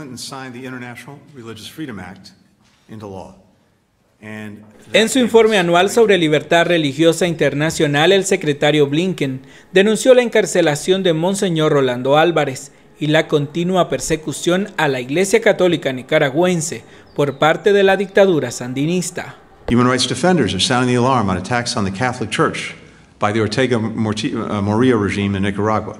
En su informe anual sobre libertad religiosa internacional, el secretario Blinken denunció la encarcelación de Monseñor Rolando Álvarez y la continua persecución a la Iglesia Católica nicaragüense por parte de la dictadura sandinista. Human rights defenders are sounding the alarm on attacks on the Catholic Church by the Ortega uh, Morillo regime in Nicaragua.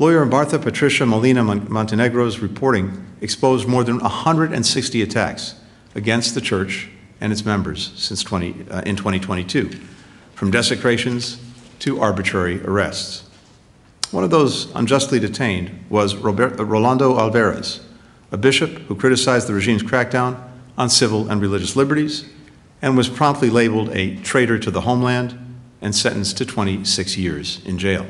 Lawyer Martha Patricia Molina Montenegro's reporting exposed more than 160 attacks against the church and its members since 20, uh, in 2022, from desecrations to arbitrary arrests. One of those unjustly detained was Robert, uh, Rolando Alvarez, a bishop who criticized the regime's crackdown on civil and religious liberties and was promptly labeled a traitor to the homeland and sentenced to 26 years in jail.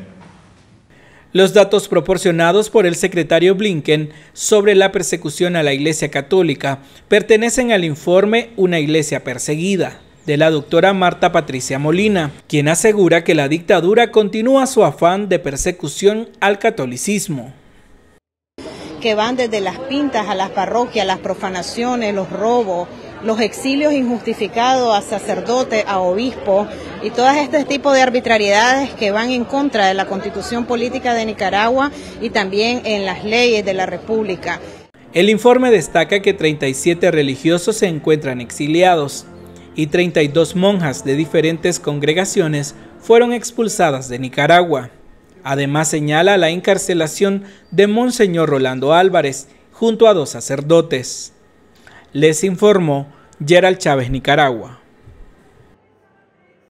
Los datos proporcionados por el secretario Blinken sobre la persecución a la Iglesia Católica pertenecen al informe Una Iglesia Perseguida de la doctora Marta Patricia Molina, quien asegura que la dictadura continúa su afán de persecución al catolicismo que van desde las pintas a las parroquias, las profanaciones, los robos, los exilios injustificados a sacerdote, a obispo y todo este tipo de arbitrariedades que van en contra de la constitución política de Nicaragua y también en las leyes de la República. El informe destaca que 37 religiosos se encuentran exiliados y 32 monjas de diferentes congregaciones fueron expulsadas de Nicaragua. Además señala la encarcelación de Monseñor Rolando Álvarez junto a dos sacerdotes. Les informó Gerald Chávez, Nicaragua.